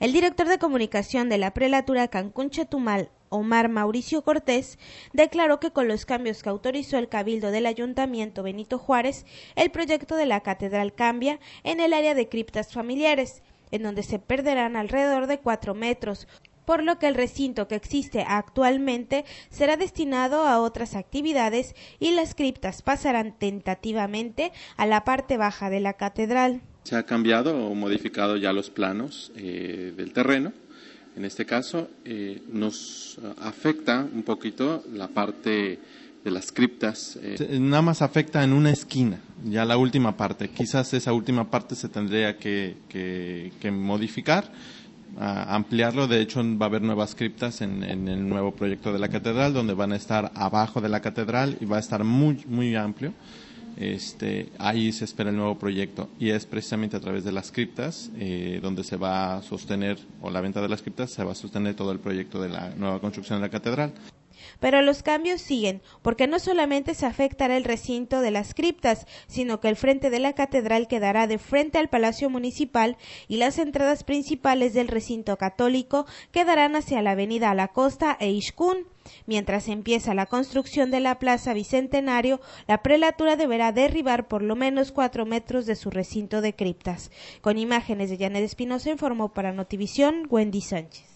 El director de comunicación de la prelatura Cancún Chetumal, Omar Mauricio Cortés, declaró que con los cambios que autorizó el Cabildo del Ayuntamiento Benito Juárez, el proyecto de la catedral cambia en el área de criptas familiares, en donde se perderán alrededor de cuatro metros, por lo que el recinto que existe actualmente será destinado a otras actividades y las criptas pasarán tentativamente a la parte baja de la catedral. Se ha cambiado o modificado ya los planos eh, del terreno. En este caso, eh, nos afecta un poquito la parte de las criptas. Eh. Nada más afecta en una esquina, ya la última parte. Quizás esa última parte se tendría que, modificar, ampliarlo. De hecho, va a haber nuevas criptas en, en, el nuevo proyecto de la catedral, donde van a estar abajo de la catedral y va a estar muy, muy amplio este, ahí se espera el nuevo proyecto y es precisamente a través de las criptas eh, donde se va a sostener, o la venta de las criptas, se va a sostener todo el proyecto de la nueva construcción de la catedral. Pero los cambios siguen, porque no solamente se afectará el recinto de las criptas, sino que el frente de la catedral quedará de frente al Palacio Municipal y las entradas principales del recinto católico quedarán hacia la avenida la costa e Ishkun. Mientras empieza la construcción de la Plaza Bicentenario, la prelatura deberá derribar por lo menos cuatro metros de su recinto de criptas. Con imágenes de Janet Espinosa informó para Notivisión Wendy Sánchez.